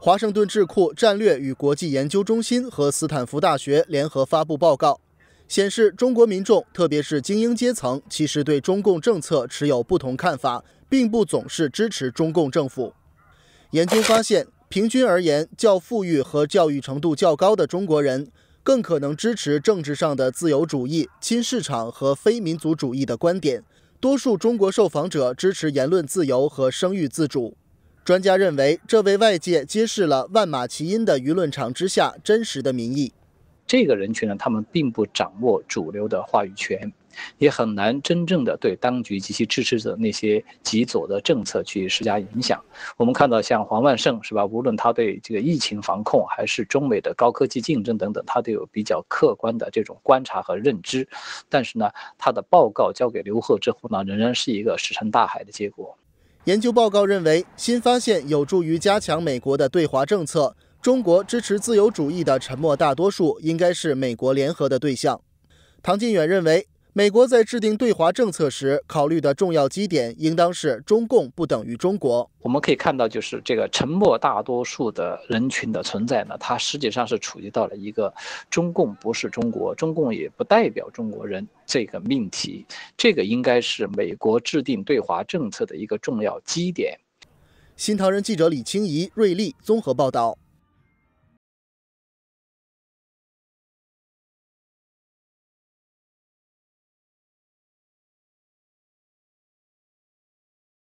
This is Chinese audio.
华盛顿智库战略与国际研究中心和斯坦福大学联合发布报告，显示中国民众，特别是精英阶层，其实对中共政策持有不同看法，并不总是支持中共政府。研究发现，平均而言，较富裕和教育程度较高的中国人更可能支持政治上的自由主义、亲市场和非民族主义的观点。多数中国受访者支持言论自由和生育自主。专家认为，这为外界揭示了万马齐喑的舆论场之下真实的民意。这个人群呢，他们并不掌握主流的话语权，也很难真正的对当局及其支持者那些极左的政策去施加影响。我们看到，像黄万胜是吧？无论他对这个疫情防控，还是中美的高科技竞争等等，他都有比较客观的这种观察和认知。但是呢，他的报告交给刘贺之后呢，仍然是一个石沉大海的结果。研究报告认为，新发现有助于加强美国的对华政策。中国支持自由主义的沉默大多数，应该是美国联合的对象。唐进远认为。美国在制定对华政策时，考虑的重要基点应当是中共不等于中国。我们可以看到，就是这个沉默大多数的人群的存在呢，它实际上是触及到了一个中共不是中国，中共也不代表中国人这个命题。这个应该是美国制定对华政策的一个重要基点。新唐人记者李清怡、瑞丽综合报道。